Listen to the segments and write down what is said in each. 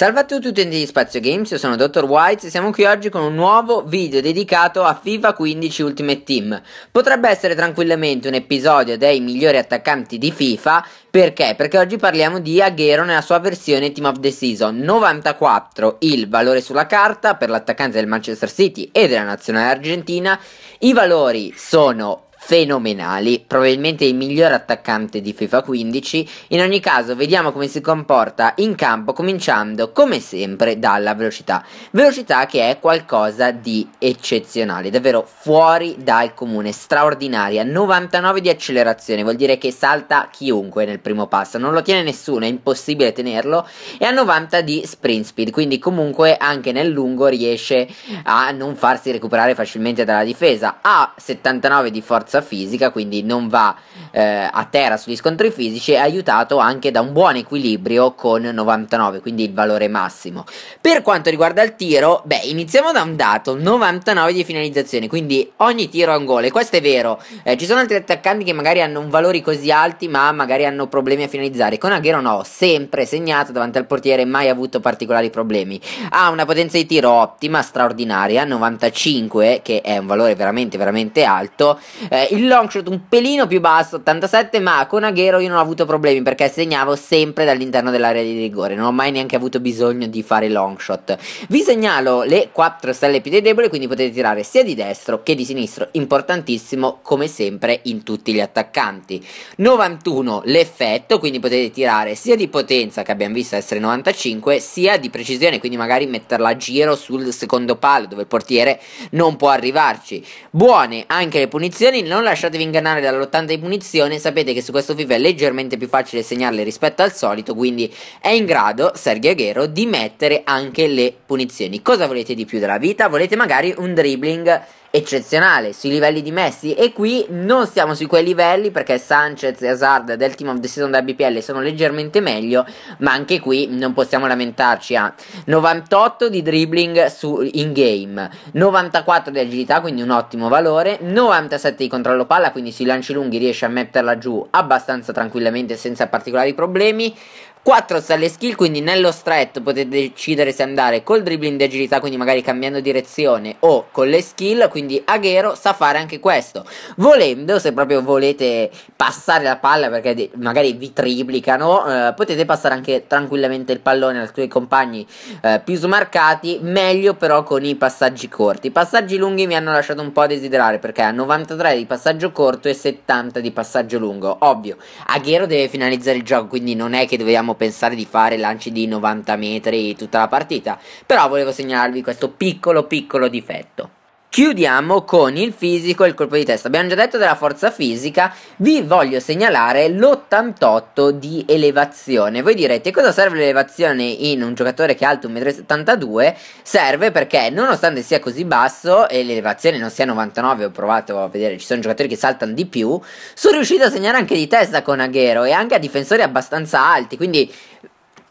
Salve a tutti utenti di Spazio Games, io sono Dr. White e siamo qui oggi con un nuovo video dedicato a FIFA 15 Ultimate Team. Potrebbe essere tranquillamente un episodio dei migliori attaccanti di FIFA, perché? Perché oggi parliamo di Aguero nella sua versione Team of the Season 94, il valore sulla carta per l'attaccante del Manchester City e della nazionale argentina. I valori sono fenomenali, probabilmente il miglior attaccante di FIFA 15. In ogni caso, vediamo come si comporta in campo, cominciando come sempre dalla velocità. Velocità che è qualcosa di eccezionale, davvero fuori dal comune, straordinaria. 99 di accelerazione, vuol dire che salta chiunque nel primo passo, non lo tiene nessuno, è impossibile tenerlo. E a 90 di sprint speed, quindi comunque anche nel lungo riesce a non farsi recuperare facilmente dalla difesa. A 79 di forza forza fisica, quindi non va eh, a terra sugli scontri fisici, è aiutato anche da un buon equilibrio con 99, quindi il valore massimo. Per quanto riguarda il tiro, beh, iniziamo da un dato, 99 di finalizzazione, quindi ogni tiro a un gol, e questo è vero, eh, ci sono altri attaccanti che magari hanno valori così alti, ma magari hanno problemi a finalizzare, con Aguero no, sempre segnato davanti al portiere, mai avuto particolari problemi, ha una potenza di tiro ottima, straordinaria, 95, che è un valore veramente, veramente alto, eh, il long shot un pelino più basso, 87, ma con Aguero io non ho avuto problemi perché segnavo sempre dall'interno dell'area di rigore, non ho mai neanche avuto bisogno di fare long shot. Vi segnalo le 4 stelle più deboli, quindi potete tirare sia di destro che di sinistro, importantissimo come sempre in tutti gli attaccanti. 91 l'effetto, quindi potete tirare sia di potenza che abbiamo visto essere 95, sia di precisione, quindi magari metterla a giro sul secondo palo dove il portiere non può arrivarci. Buone anche le punizioni non lasciatevi ingannare dall'80 di punizione, sapete che su questo FIFA è leggermente più facile segnarle rispetto al solito, quindi è in grado Sergio Aguero di mettere anche le punizioni. Cosa volete di più della vita? Volete magari un dribbling eccezionale sui livelli di Messi e qui non siamo su quei livelli perché Sanchez e Hazard del team of the season da BPL sono leggermente meglio ma anche qui non possiamo lamentarci a ah. 98 di dribbling su, in game 94 di agilità quindi un ottimo valore 97 di controllo palla quindi sui lanci lunghi riesce a metterla giù abbastanza tranquillamente senza particolari problemi 4 sale skill, quindi nello stretto potete decidere se andare col dribbling di agilità, quindi magari cambiando direzione, o con le skill, quindi Aghero sa fare anche questo. Volendo, se proprio volete passare la palla perché magari vi triplicano, eh, potete passare anche tranquillamente il pallone ai tuoi compagni eh, più smarcati, meglio però con i passaggi corti. I passaggi lunghi mi hanno lasciato un po' a desiderare perché ha 93 di passaggio corto e 70 di passaggio lungo. Ovvio, Aghero deve finalizzare il gioco, quindi non è che dobbiamo possiamo pensare di fare lanci di 90 metri tutta la partita, però volevo segnalarvi questo piccolo piccolo difetto. Chiudiamo con il fisico e il colpo di testa. Abbiamo già detto della forza fisica, vi voglio segnalare l'88 di elevazione. Voi direte cosa serve l'elevazione in un giocatore che è alto 1,72 m? Serve perché nonostante sia così basso e l'elevazione non sia 99, ho provato a vedere, ci sono giocatori che saltano di più, sono riuscito a segnare anche di testa con Aghero e anche a difensori abbastanza alti, quindi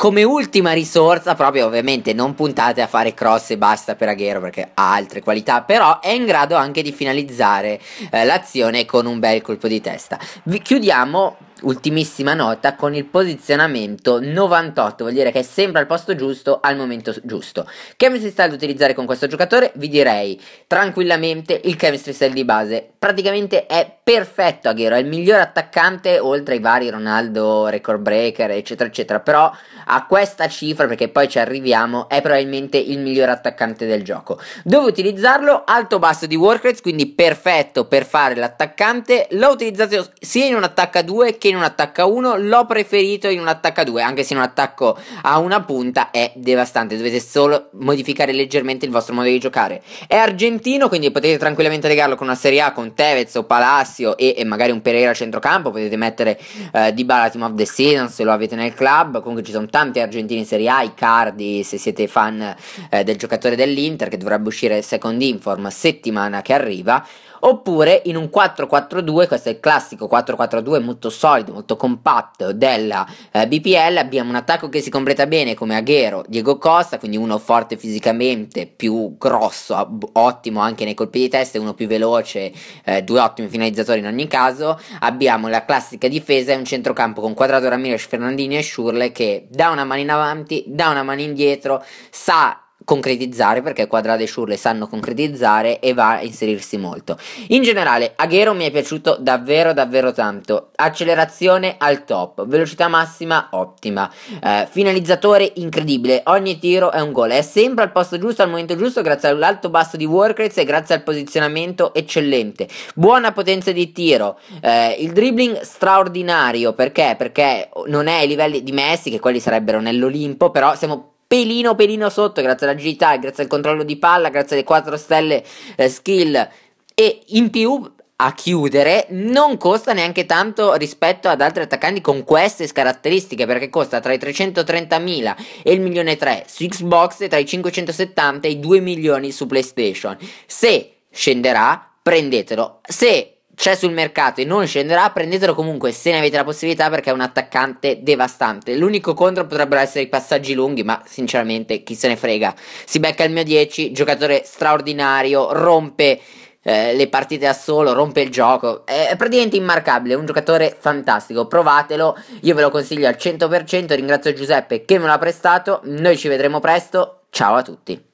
come ultima risorsa, proprio ovviamente non puntate a fare cross e basta per Aguero perché ha altre qualità, però è in grado anche di finalizzare eh, l'azione con un bel colpo di testa. Vi chiudiamo ultimissima nota con il posizionamento 98 vuol dire che è sempre al posto giusto al momento giusto chemistry style da utilizzare con questo giocatore vi direi tranquillamente il chemistry style di base praticamente è perfetto Aguero è il migliore attaccante oltre ai vari Ronaldo record breaker eccetera eccetera però a questa cifra perché poi ci arriviamo è probabilmente il migliore attaccante del gioco dove utilizzarlo alto basso di Warcraft quindi perfetto per fare l'attaccante l'ho utilizzato sia in un attacca 2 che in un attacco a 1, l'ho preferito in un attacco a 2, anche se in un attacco a una punta è devastante, dovete solo modificare leggermente il vostro modo di giocare. È argentino, quindi potete tranquillamente legarlo con una Serie A, con Tevez o Palacio e, e magari un Pereira a centrocampo, potete mettere eh, Di Bala Team of the Season se lo avete nel club, comunque ci sono tanti argentini in Serie A, i Cardi se siete fan eh, del giocatore dell'Inter che dovrebbe uscire second inform settimana che arriva oppure in un 4-4-2, questo è il classico 4-4-2 molto solido solido, molto compatto della eh, BPL. Abbiamo un attacco che si completa bene come Aguero, Diego Costa, quindi uno forte fisicamente, più grosso, ottimo anche nei colpi di testa, uno più veloce, eh, due ottimi finalizzatori in ogni caso. Abbiamo la classica difesa e un centrocampo con Quadrato Ramirez, Fernandini e Schurle che dà una mano in avanti, dà una mano indietro, sa concretizzare perché Quadrado e Shurle sanno concretizzare e va a inserirsi molto. In generale, Aghero mi è piaciuto davvero davvero tanto. Accelerazione al top, velocità massima ottima, eh, finalizzatore incredibile, ogni tiro è un gol, è sempre al posto giusto al momento giusto grazie all'alto basso di Workrets e grazie al posizionamento eccellente. Buona potenza di tiro, eh, il dribbling straordinario perché? Perché non è ai livelli di Messi che quelli sarebbero nell'Olimpo, però siamo pelino pelino sotto grazie all'agilità, grazie al controllo di palla, grazie alle 4 stelle eh, skill e in più a chiudere non costa neanche tanto rispetto ad altri attaccanti con queste caratteristiche perché costa tra i 330.000 e il milione 3 su Xbox e tra i 570 e i 2 milioni su PlayStation. Se scenderà, prendetelo. Se c'è sul mercato e non scenderà, prendetelo comunque se ne avete la possibilità perché è un attaccante devastante. L'unico contro potrebbero essere i passaggi lunghi, ma sinceramente chi se ne frega. Si becca il mio 10, giocatore straordinario, rompe eh, le partite da solo, rompe il gioco. È praticamente immarcabile, è un giocatore fantastico. Provatelo, io ve lo consiglio al 100%. Ringrazio Giuseppe che me l'ha prestato. Noi ci vedremo presto. Ciao a tutti.